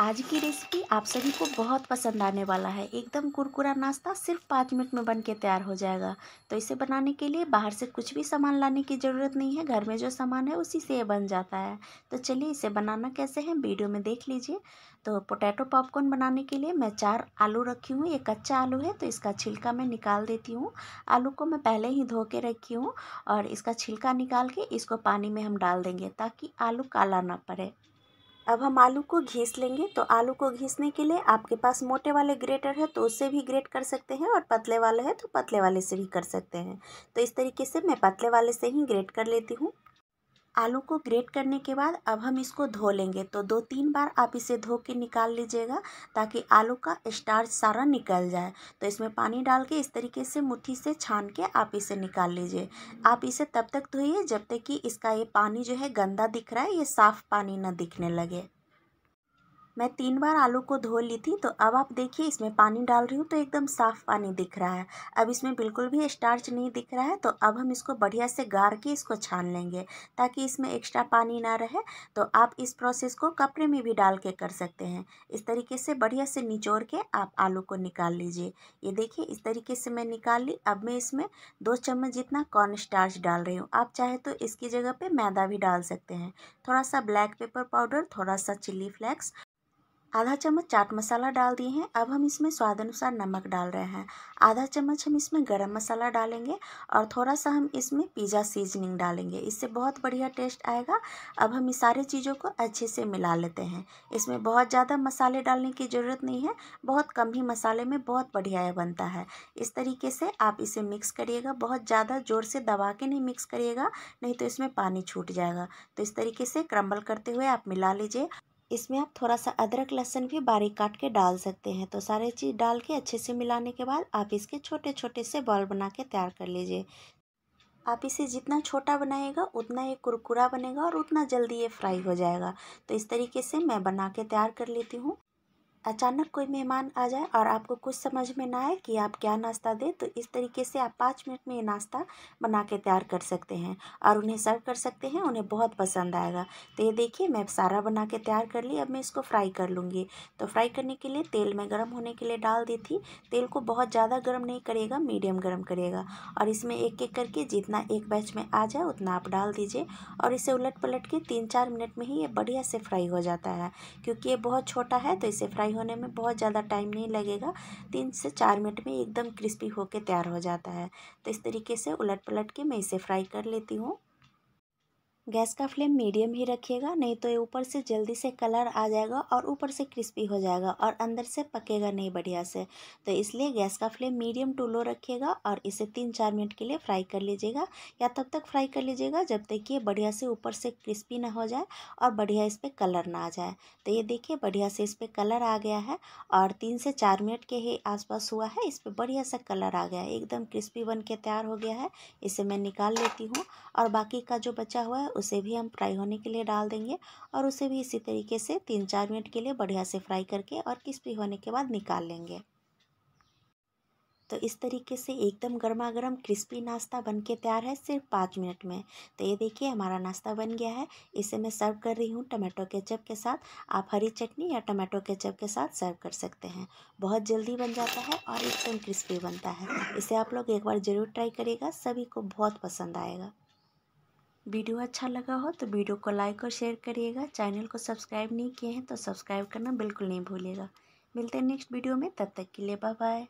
आज की रेसिपी आप सभी को बहुत पसंद आने वाला है एकदम कुरकुरा नाश्ता सिर्फ पाँच मिनट में बन के तैयार हो जाएगा तो इसे बनाने के लिए बाहर से कुछ भी सामान लाने की ज़रूरत नहीं है घर में जो सामान है उसी से ये बन जाता है तो चलिए इसे बनाना कैसे है वीडियो में देख लीजिए तो पोटैटो पॉपकॉर्न बनाने के लिए मैं चार आलू रखी हूँ ये कच्चा आलू है तो इसका छिलका मैं निकाल देती हूँ आलू को मैं पहले ही धो के रखी हूँ और इसका छिलका निकाल के इसको पानी में हम डाल देंगे ताकि आलू काला ना पड़े अब हम आलू को घीस लेंगे तो आलू को घीसने के लिए आपके पास मोटे वाले ग्रेटर है तो उससे भी ग्रेट कर सकते हैं और पतले वाले हैं तो पतले वाले से भी कर सकते हैं तो इस तरीके से मैं पतले वाले से ही ग्रेट कर लेती हूँ आलू को ग्रेट करने के बाद अब हम इसको धो लेंगे तो दो तीन बार आप इसे धो के निकाल लीजिएगा ताकि आलू का स्टार्च सारा निकल जाए तो इसमें पानी डाल के इस तरीके से मुट्ठी से छान के आप इसे निकाल लीजिए आप इसे तब तक धोइए जब तक कि इसका ये पानी जो है गंदा दिख रहा है ये साफ़ पानी ना दिखने लगे मैं तीन बार आलू को धो ली थी तो अब आप देखिए इसमें पानी डाल रही हूँ तो एकदम साफ़ पानी दिख रहा है अब इसमें बिल्कुल भी स्टार्च नहीं दिख रहा है तो अब हम इसको बढ़िया से गार के इसको छान लेंगे ताकि इसमें एक्स्ट्रा पानी ना रहे तो आप इस प्रोसेस को कपड़े में भी डाल के कर सकते हैं इस तरीके से बढ़िया से निचोड़ के आप आलू को निकाल लीजिए ये देखिए इस तरीके से मैं निकाल ली अब मैं इसमें दो चम्मच जितना कॉर्न स्टार्च डाल रही हूँ आप चाहे तो इसकी जगह पर मैदा भी डाल सकते हैं थोड़ा सा ब्लैक पेपर पाउडर थोड़ा सा चिली फ्लैक्स आधा चम्मच चाट मसाला डाल दिए हैं अब हम इसमें स्वाद अनुसार नमक डाल रहे हैं आधा चम्मच हम इसमें गरम मसाला डालेंगे और थोड़ा सा हम इसमें पिज़्ज़ा सीजनिंग डालेंगे इससे बहुत बढ़िया टेस्ट आएगा अब हम इस सारी चीज़ों को अच्छे से मिला लेते हैं इसमें बहुत ज़्यादा मसाले डालने की ज़रूरत नहीं है बहुत कम ही मसाले में बहुत बढ़िया यह बनता है इस तरीके से आप इसे मिक्स करिएगा बहुत ज़्यादा ज़ोर से दबा के नहीं मिक्स करिएगा नहीं तो इसमें पानी छूट जाएगा तो इस तरीके से क्रम्बल करते हुए आप मिला लीजिए इसमें आप थोड़ा सा अदरक लहसुन भी बारीक काट के डाल सकते हैं तो सारे चीज़ डाल के अच्छे से मिलाने के बाद आप इसके छोटे छोटे से बॉल बना के तैयार कर लीजिए आप इसे जितना छोटा बनाएगा उतना ये कुरकुरा बनेगा और उतना जल्दी ये फ्राई हो जाएगा तो इस तरीके से मैं बना के तैयार कर लेती हूँ अचानक कोई मेहमान आ जाए और आपको कुछ समझ में ना आए कि आप क्या नाश्ता दें तो इस तरीके से आप पाँच मिनट में ये नाश्ता बना के तैयार कर सकते हैं और उन्हें सर्व कर सकते हैं उन्हें बहुत पसंद आएगा तो ये देखिए मैं सारा बना के तैयार कर ली अब मैं इसको फ्राई कर लूँगी तो फ्राई करने के लिए तेल में गर्म होने के लिए डाल दी थी तेल को बहुत ज़्यादा गर्म नहीं करेगा मीडियम गर्म करेगा और इसमें एक एक करके जितना एक बैच में आ जाए उतना आप डाल दीजिए और इसे उलट पलट के तीन चार मिनट में ही ये बढ़िया से फ्राई हो जाता है क्योंकि ये बहुत छोटा है तो इसे फ्राई होने में बहुत ज़्यादा टाइम नहीं लगेगा तीन से चार मिनट में एकदम क्रिस्पी होकर तैयार हो जाता है तो इस तरीके से उलट पलट के मैं इसे फ्राई कर लेती हूँ गैस का फ्लेम मीडियम ही रखिएगा नहीं तो ये ऊपर से जल्दी से कलर आ जाएगा और ऊपर से क्रिस्पी हो जाएगा और अंदर से पकेगा नहीं बढ़िया से तो इसलिए गैस का फ्लेम मीडियम टू लो रखिएगा और इसे तीन चार मिनट के लिए फ्राई कर लीजिएगा या तब तक फ्राई कर लीजिएगा जब तक ये बढ़िया से ऊपर से क्रिस्पी ना हो जाए और बढ़िया इस पर कलर ना आ जाए तो ये देखिए बढ़िया से इस पर कलर आ गया है और तीन से चार मिनट के ही आसपास हुआ है इस पर बढ़िया सा कलर आ गया है एकदम क्रिस्पी बन के तैयार हो गया है इसे मैं निकाल लेती हूँ और बाकी का जो बचा हुआ है उसे भी हम फ्राई होने के लिए डाल देंगे और उसे भी इसी तरीके से तीन चार मिनट के लिए बढ़िया से फ्राई करके और क्रिस्पी होने के बाद निकाल लेंगे तो इस तरीके से एकदम गर्मा गर्म क्रिस्पी नाश्ता बन के तैयार है सिर्फ पाँच मिनट में तो ये देखिए हमारा नाश्ता बन गया है इसे मैं सर्व कर रही हूँ टमाटो केचप के साथ आप हरी चटनी या टमाटो केचप के साथ सर्व कर सकते हैं बहुत जल्दी बन जाता है और एकदम क्रिस्पी बनता है इसे आप लोग एक बार ज़रूर ट्राई करिएगा सभी को बहुत पसंद आएगा वीडियो अच्छा लगा हो तो वीडियो को लाइक और शेयर करिएगा चैनल को सब्सक्राइब नहीं किए हैं तो सब्सक्राइब करना बिल्कुल नहीं भूलिएगा मिलते हैं नेक्स्ट वीडियो में तब तक के लिए बाय बाय